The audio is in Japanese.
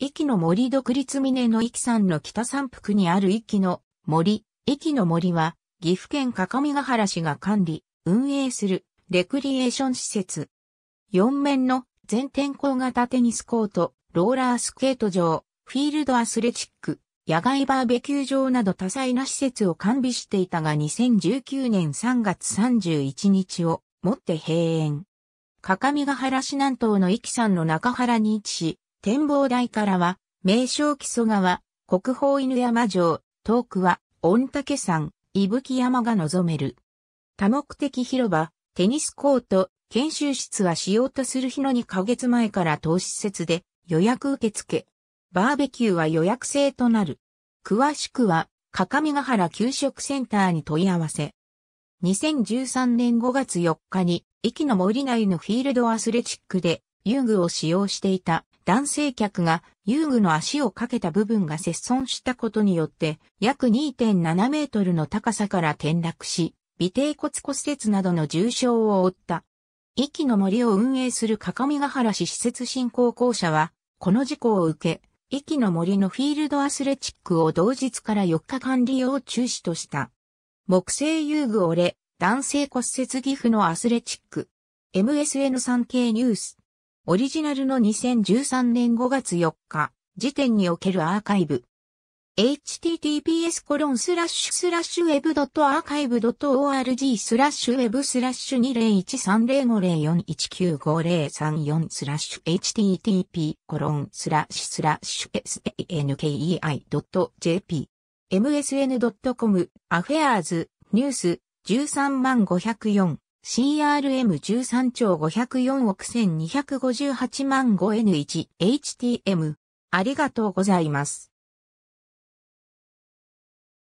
壱の森独立峰の壱山の北山腹にある壱の森、壱の森は、岐阜県各務原市が管理、運営する、レクリエーション施設。四面の全天候型テニスコート、ローラースケート場、フィールドアスレチック、野外バーベキュー場など多彩な施設を完備していたが2019年3月31日をもって閉園。各務原市南東の壱山の中原に位置し、展望台からは、名称木曽川、国宝犬山城、遠くは、御嶽山、伊吹山が望める。多目的広場、テニスコート、研修室はしようとする日の2ヶ月前から投資施設で予約受付。バーベキューは予約制となる。詳しくは、かかみがはら給食センターに問い合わせ。2013年5月4日に、駅の森内のフィールドアスレチックで遊具を使用していた男性客が遊具の足をかけた部分が切損したことによって、約2.7メートルの高さから転落し、尾低骨骨折などの重傷を負った。息の森を運営する各務原市施設振興公社は、この事故を受け、息の森のフィールドアスレチックを同日から4日間利用中止とした。木製遊具折れ、男性骨折岐阜のアスレチック。MSN 産経ニュース。オリジナルの2013年5月4日時点におけるアーカイブ。https コロンスラッシュスラッシュウェブドットアーカイブドット org スラッシュウェブスラッシュ2013050419503スラッシュ http コロンスラッシュスラッシュ sankei jp msn.com アフェアーズニュース13万504 CRM13 兆504億1258万 5N1HTM。ありがとうございます。